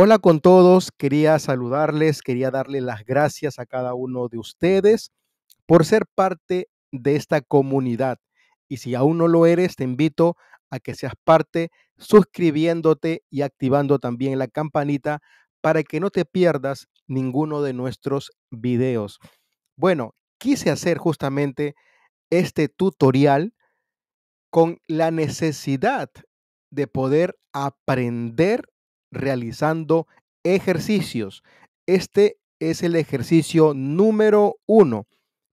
Hola con todos, quería saludarles, quería darle las gracias a cada uno de ustedes por ser parte de esta comunidad. Y si aún no lo eres, te invito a que seas parte suscribiéndote y activando también la campanita para que no te pierdas ninguno de nuestros videos. Bueno, quise hacer justamente este tutorial con la necesidad de poder aprender realizando ejercicios. Este es el ejercicio número uno,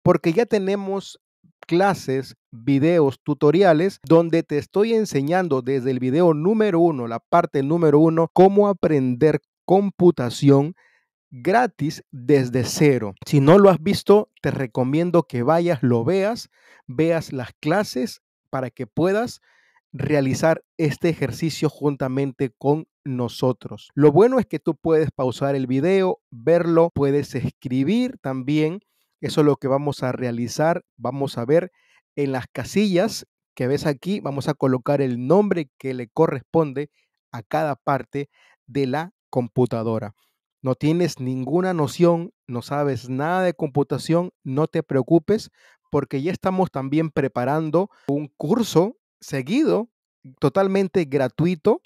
porque ya tenemos clases, videos, tutoriales, donde te estoy enseñando desde el video número uno, la parte número uno, cómo aprender computación gratis desde cero. Si no lo has visto, te recomiendo que vayas, lo veas, veas las clases para que puedas realizar este ejercicio juntamente con nosotros. Lo bueno es que tú puedes pausar el video, verlo, puedes escribir también. Eso es lo que vamos a realizar. Vamos a ver en las casillas que ves aquí, vamos a colocar el nombre que le corresponde a cada parte de la computadora. No tienes ninguna noción, no sabes nada de computación, no te preocupes porque ya estamos también preparando un curso seguido, totalmente gratuito,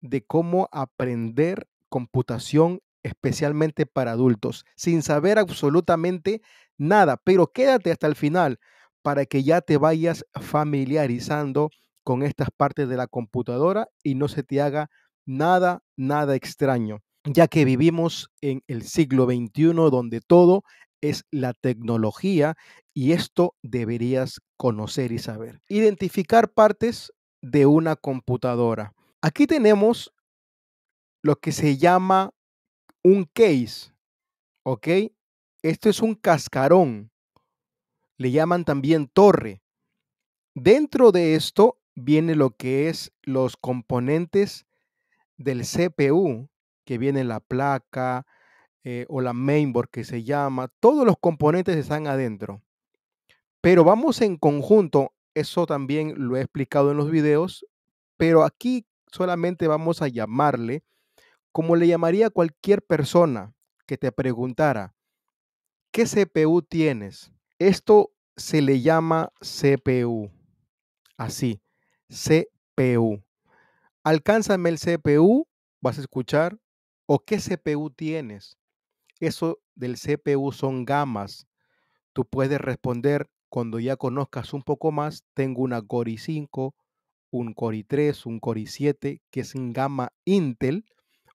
de cómo aprender computación especialmente para adultos, sin saber absolutamente nada, pero quédate hasta el final para que ya te vayas familiarizando con estas partes de la computadora y no se te haga nada, nada extraño, ya que vivimos en el siglo XXI donde todo es la tecnología y esto deberías conocer y saber. Identificar partes de una computadora. Aquí tenemos lo que se llama un case, ¿ok? Esto es un cascarón, le llaman también torre. Dentro de esto viene lo que es los componentes del CPU, que viene la placa eh, o la mainboard que se llama, todos los componentes están adentro. Pero vamos en conjunto, eso también lo he explicado en los videos, pero aquí solamente vamos a llamarle como le llamaría cualquier persona que te preguntara, ¿qué CPU tienes? Esto se le llama CPU. Así, CPU. Alcánzame el CPU, vas a escuchar, o qué CPU tienes. Eso del CPU son gamas. Tú puedes responder cuando ya conozcas un poco más, tengo una Gori 5, un Core i3, un Core i7, que es en gama Intel,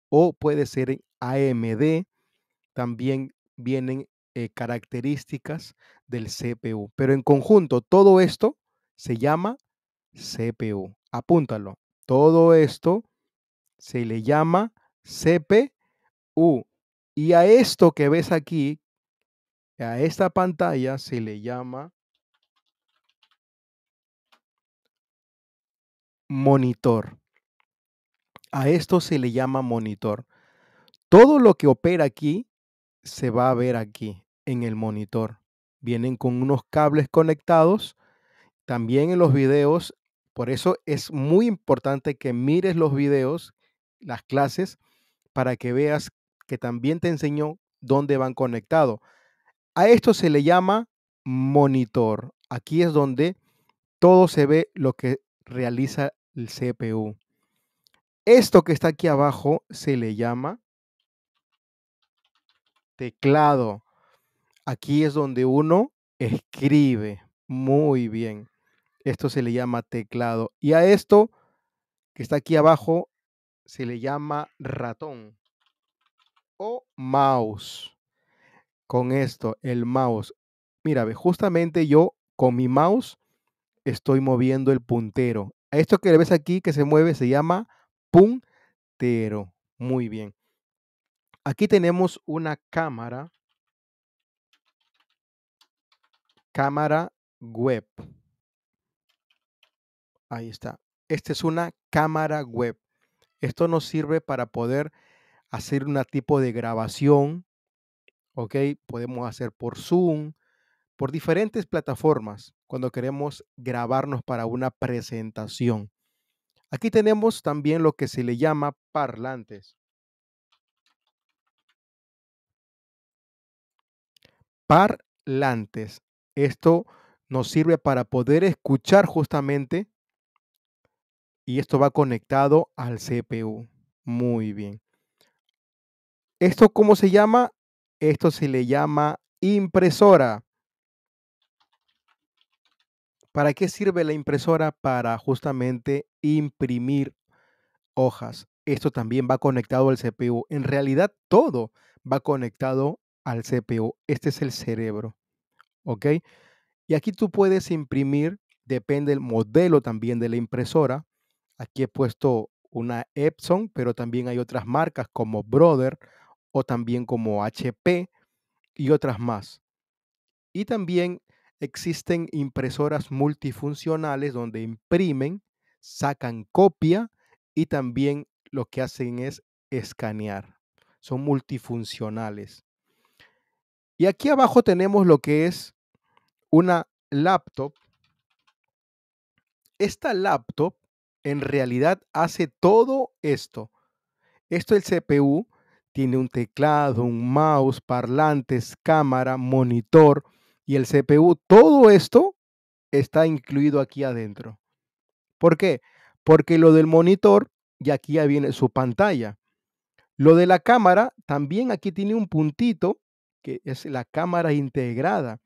o puede ser en AMD. También vienen eh, características del CPU. Pero en conjunto, todo esto se llama CPU. Apúntalo. Todo esto se le llama CPU. Y a esto que ves aquí, a esta pantalla, se le llama monitor. A esto se le llama monitor. Todo lo que opera aquí se va a ver aquí en el monitor. Vienen con unos cables conectados. También en los videos, por eso es muy importante que mires los videos, las clases, para que veas que también te enseñó dónde van conectados. A esto se le llama monitor. Aquí es donde todo se ve lo que realiza el CPU. Esto que está aquí abajo se le llama teclado. Aquí es donde uno escribe. Muy bien. Esto se le llama teclado. Y a esto que está aquí abajo se le llama ratón o mouse. Con esto, el mouse. Mira, justamente yo con mi mouse estoy moviendo el puntero esto que le ves aquí que se mueve se llama puntero. Muy bien. Aquí tenemos una cámara. Cámara web. Ahí está. Esta es una cámara web. Esto nos sirve para poder hacer un tipo de grabación. ¿Ok? Podemos hacer por Zoom, por diferentes plataformas cuando queremos grabarnos para una presentación. Aquí tenemos también lo que se le llama parlantes. Parlantes. Esto nos sirve para poder escuchar justamente y esto va conectado al CPU. Muy bien. ¿Esto cómo se llama? Esto se le llama impresora. ¿Para qué sirve la impresora? Para justamente imprimir hojas. Esto también va conectado al CPU. En realidad todo va conectado al CPU. Este es el cerebro. ¿Ok? Y aquí tú puedes imprimir, depende del modelo también de la impresora. Aquí he puesto una Epson, pero también hay otras marcas como Brother o también como HP y otras más. Y también existen impresoras multifuncionales donde imprimen, sacan copia y también lo que hacen es escanear. Son multifuncionales. Y aquí abajo tenemos lo que es una laptop. Esta laptop en realidad hace todo esto. Esto es el CPU tiene un teclado, un mouse, parlantes, cámara, monitor, y el CPU, todo esto está incluido aquí adentro. ¿Por qué? Porque lo del monitor, y aquí ya viene su pantalla. Lo de la cámara, también aquí tiene un puntito, que es la cámara integrada.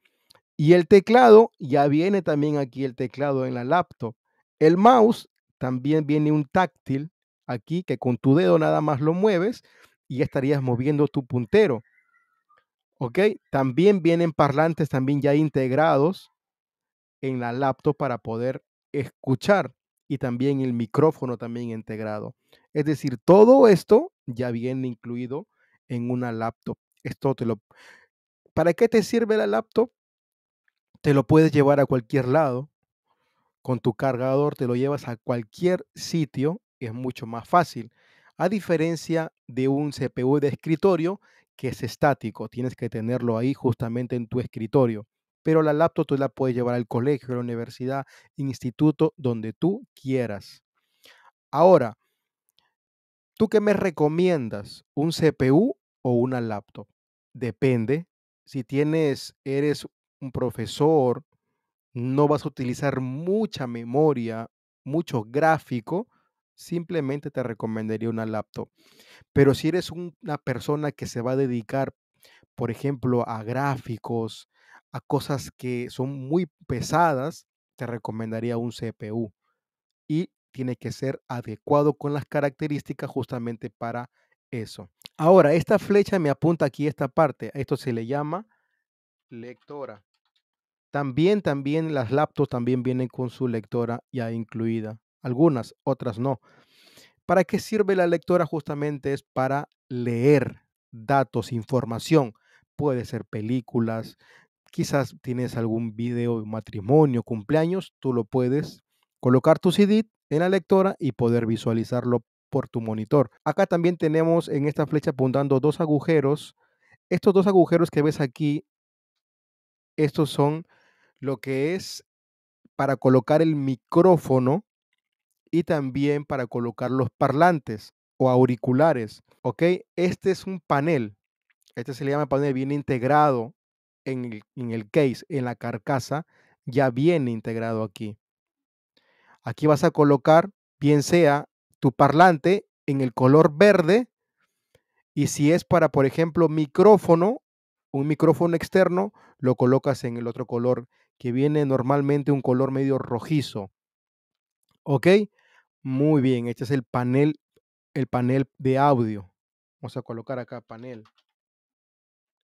Y el teclado, ya viene también aquí el teclado en la laptop. El mouse, también viene un táctil aquí, que con tu dedo nada más lo mueves y estarías moviendo tu puntero. ¿Ok? También vienen parlantes también ya integrados en la laptop para poder escuchar y también el micrófono también integrado. Es decir, todo esto ya viene incluido en una laptop. Esto te lo ¿Para qué te sirve la laptop? Te lo puedes llevar a cualquier lado. Con tu cargador te lo llevas a cualquier sitio, es mucho más fácil. A diferencia de un CPU de escritorio que es estático, tienes que tenerlo ahí justamente en tu escritorio. Pero la laptop tú la puedes llevar al colegio, a la universidad, instituto, donde tú quieras. Ahora, ¿tú qué me recomiendas? ¿Un CPU o una laptop? Depende. Si tienes, eres un profesor, no vas a utilizar mucha memoria, mucho gráfico, simplemente te recomendaría una laptop. Pero si eres una persona que se va a dedicar, por ejemplo, a gráficos, a cosas que son muy pesadas, te recomendaría un CPU. Y tiene que ser adecuado con las características justamente para eso. Ahora, esta flecha me apunta aquí esta parte. Esto se le llama lectora. También, también las laptops también vienen con su lectora ya incluida algunas, otras no. ¿Para qué sirve la lectora? Justamente es para leer datos, información. Puede ser películas, quizás tienes algún video, matrimonio, cumpleaños, tú lo puedes colocar tu CD en la lectora y poder visualizarlo por tu monitor. Acá también tenemos en esta flecha apuntando dos agujeros. Estos dos agujeros que ves aquí, estos son lo que es para colocar el micrófono y también para colocar los parlantes o auriculares. ¿Ok? Este es un panel. Este se le llama panel, viene integrado en el, en el case, en la carcasa, ya viene integrado aquí. Aquí vas a colocar, bien sea tu parlante en el color verde, y si es para, por ejemplo, micrófono, un micrófono externo, lo colocas en el otro color, que viene normalmente un color medio rojizo. ¿Ok? Muy bien, este es el panel, el panel de audio. Vamos a colocar acá panel.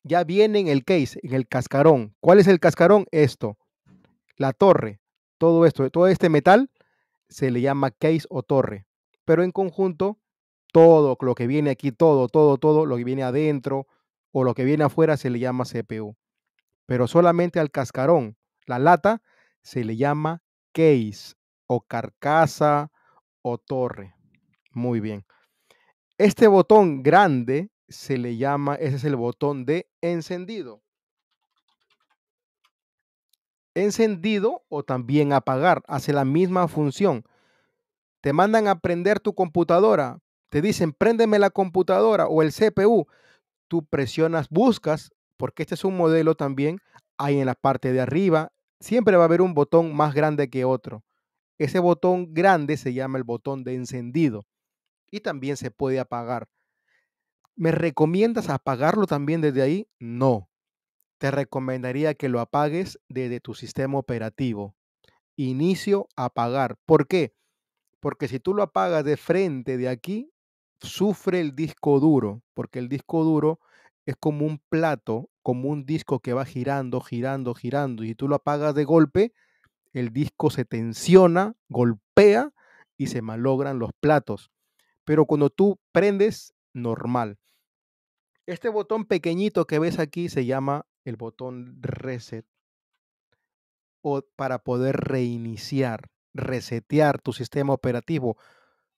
Ya viene en el case, en el cascarón. ¿Cuál es el cascarón? Esto, la torre. Todo esto, todo este metal se le llama case o torre. Pero en conjunto, todo lo que viene aquí, todo, todo, todo, lo que viene adentro o lo que viene afuera se le llama CPU. Pero solamente al cascarón, la lata, se le llama case o carcasa o torre. Muy bien. Este botón grande se le llama, ese es el botón de encendido. Encendido o también apagar, hace la misma función. Te mandan a prender tu computadora, te dicen, préndeme la computadora o el CPU. Tú presionas, buscas, porque este es un modelo también, hay en la parte de arriba, siempre va a haber un botón más grande que otro. Ese botón grande se llama el botón de encendido y también se puede apagar. ¿Me recomiendas apagarlo también desde ahí? No. Te recomendaría que lo apagues desde tu sistema operativo. Inicio apagar. ¿Por qué? Porque si tú lo apagas de frente de aquí, sufre el disco duro, porque el disco duro es como un plato, como un disco que va girando, girando, girando, y tú lo apagas de golpe, el disco se tensiona, golpea y se malogran los platos. Pero cuando tú prendes, normal. Este botón pequeñito que ves aquí se llama el botón reset o para poder reiniciar, resetear tu sistema operativo.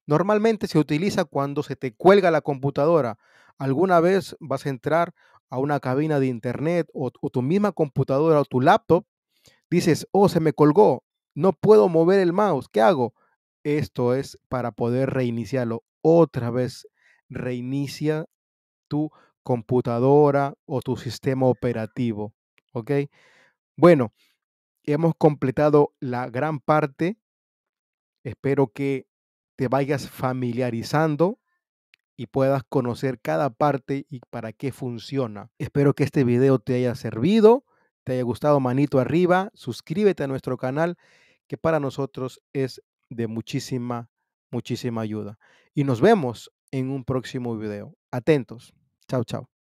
Normalmente se utiliza cuando se te cuelga la computadora. Alguna vez vas a entrar a una cabina de internet o, o tu misma computadora o tu laptop dices, oh, se me colgó, no puedo mover el mouse, ¿qué hago? Esto es para poder reiniciarlo otra vez. Reinicia tu computadora o tu sistema operativo. ¿Ok? Bueno, hemos completado la gran parte. Espero que te vayas familiarizando y puedas conocer cada parte y para qué funciona. Espero que este video te haya servido te haya gustado, manito arriba, suscríbete a nuestro canal, que para nosotros es de muchísima, muchísima ayuda. Y nos vemos en un próximo video. Atentos. Chao, chao.